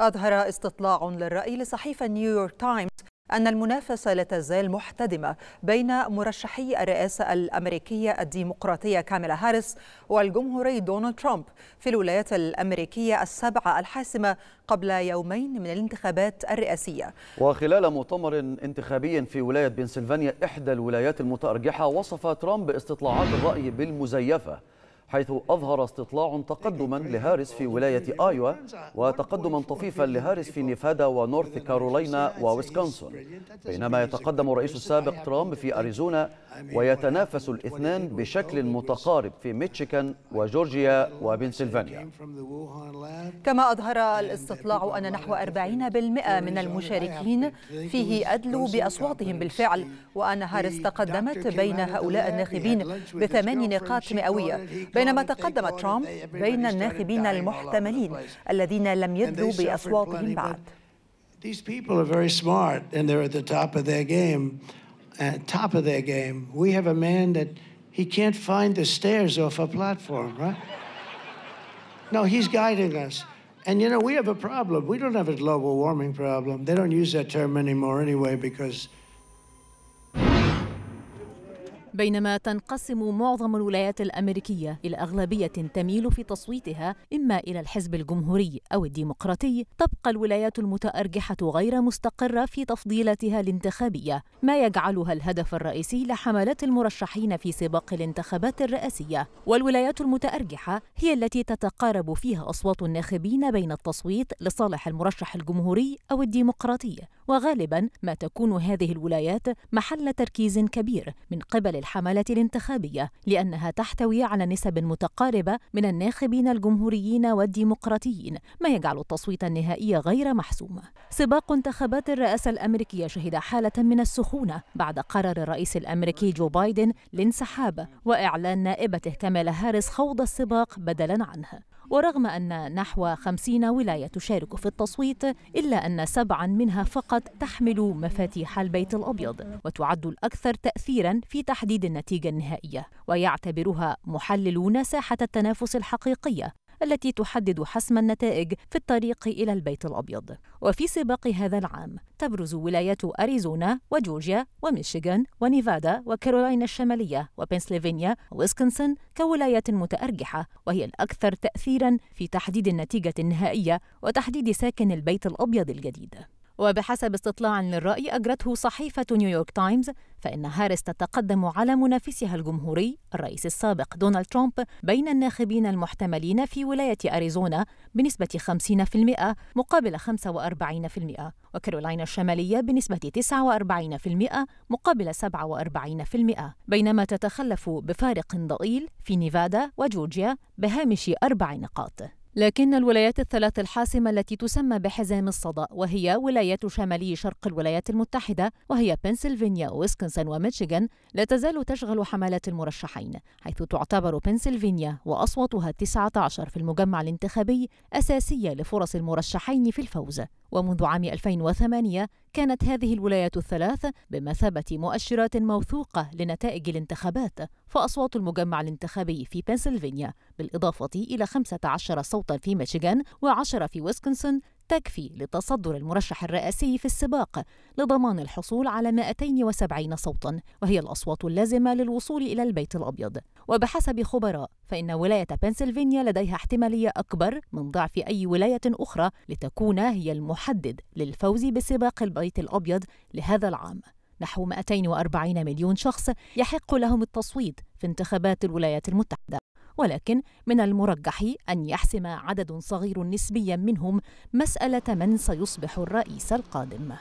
أظهر استطلاع للرأي لصحيفة نيويورك تايمز أن المنافسة لا تزال محتدمة بين مرشحي الرئاسة الأمريكية الديمقراطية كاميلا هاريس والجمهوري دونالد ترامب في الولايات الأمريكية السبعة الحاسمة قبل يومين من الانتخابات الرئاسية وخلال مؤتمر انتخابي في ولاية بنسلفانيا إحدى الولايات المتأرجحة وصف ترامب استطلاعات الرأي بالمزيفة حيث أظهر استطلاع تقدما لهارس في ولاية آيوا وتقدما طفيفا لهارس في نيفادا ونورث كارولينا وويسكونسون بينما يتقدم الرئيس السابق ترامب في أريزونا ويتنافس الاثنان بشكل متقارب في ميشيغان وجورجيا وبنسلفانيا كما أظهر الاستطلاع أن نحو 40% من المشاركين فيه أدلوا بأصواتهم بالفعل وأن هارس تقدمت بين هؤلاء الناخبين بثمان نقاط مئوية بينما تقدم ترامب بين الناخبين المحتملين الذين لم يدلوا بأصواتهم بعد These people are very smart and they're at the top of their game. Uh, top of their game. We have a man that he can't find the stairs off a platform, right? No, he's guiding us. And you know, we have a problem. We don't have a global warming problem. They don't use that term anymore anyway because بينما تنقسم معظم الولايات الامريكيه الى اغلبيه تميل في تصويتها اما الى الحزب الجمهوري او الديمقراطي تبقى الولايات المتارجحه غير مستقره في تفضيلاتها الانتخابيه ما يجعلها الهدف الرئيسي لحملات المرشحين في سباق الانتخابات الرئاسيه والولايات المتارجحه هي التي تتقارب فيها اصوات الناخبين بين التصويت لصالح المرشح الجمهوري او الديمقراطي وغالبا ما تكون هذه الولايات محل تركيز كبير من قبل الحملات الانتخابية لأنها تحتوي على نسب متقاربة من الناخبين الجمهوريين والديمقراطيين ما يجعل التصويت النهائي غير محسوم سباق انتخابات الرئاسة الأمريكية شهد حالة من السخونة بعد قرار الرئيس الأمريكي جو بايدن الانسحاب وإعلان نائبته كاميلا هاريس خوض السباق بدلا عنه ورغم أن نحو 50 ولاية تشارك في التصويت إلا أن سبعا منها فقط تحمل مفاتيح البيت الأبيض وتعد الأكثر تأثيرا في تحديد النتيجة النهائية ويعتبرها محللون ساحة التنافس الحقيقية التي تحدد حسم النتائج في الطريق إلى البيت الأبيض وفي سباق هذا العام تبرز ولايات أريزونا وجورجيا وميشيغان ونيفادا وكارولاينا الشمالية وبنسلفانيا وويسكنسن كولايات متأرجحة وهي الأكثر تأثيرا في تحديد النتيجة النهائية وتحديد ساكن البيت الأبيض الجديد وبحسب استطلاع للرأي أجرته صحيفة نيويورك تايمز فإن هاريس تتقدم على منافسها الجمهوري الرئيس السابق دونالد ترامب بين الناخبين المحتملين في ولاية أريزونا بنسبة 50% مقابل 45% وكارولاينا الشمالية بنسبة 49% مقابل 47% بينما تتخلف بفارق ضئيل في نيفادا وجورجيا بهامش أربع نقاط لكن الولايات الثلاث الحاسمة التي تسمى بحزام الصدى وهي ولايات شمالي شرق الولايات المتحدة وهي بنسلفانيا وويسكنسن وميشيغان لا تزال تشغل حملات المرشحين حيث تعتبر بنسلفانيا وأصواتها 19 في المجمع الانتخابي أساسية لفرص المرشحين في الفوز ومنذ عام 2008 كانت هذه الولايات الثلاث بمثابة مؤشرات موثوقة لنتائج الانتخابات فأصوات المجمع الانتخابي في بنسلفانيا بالإضافة إلى 15 صوتا في ميشيغان و10 في ويسكونسن تكفي لتصدر المرشح الرئاسي في السباق لضمان الحصول على 270 صوتا وهي الأصوات اللازمة للوصول إلى البيت الأبيض وبحسب خبراء فإن ولاية بنسلفانيا لديها احتمالية أكبر من ضعف أي ولاية أخرى لتكون هي المحدد للفوز بسباق البيت الأبيض لهذا العام نحو 240 مليون شخص يحق لهم التصويت في انتخابات الولايات المتحدة ولكن من المرجح أن يحسم عدد صغير نسبيا منهم مسألة من سيصبح الرئيس القادم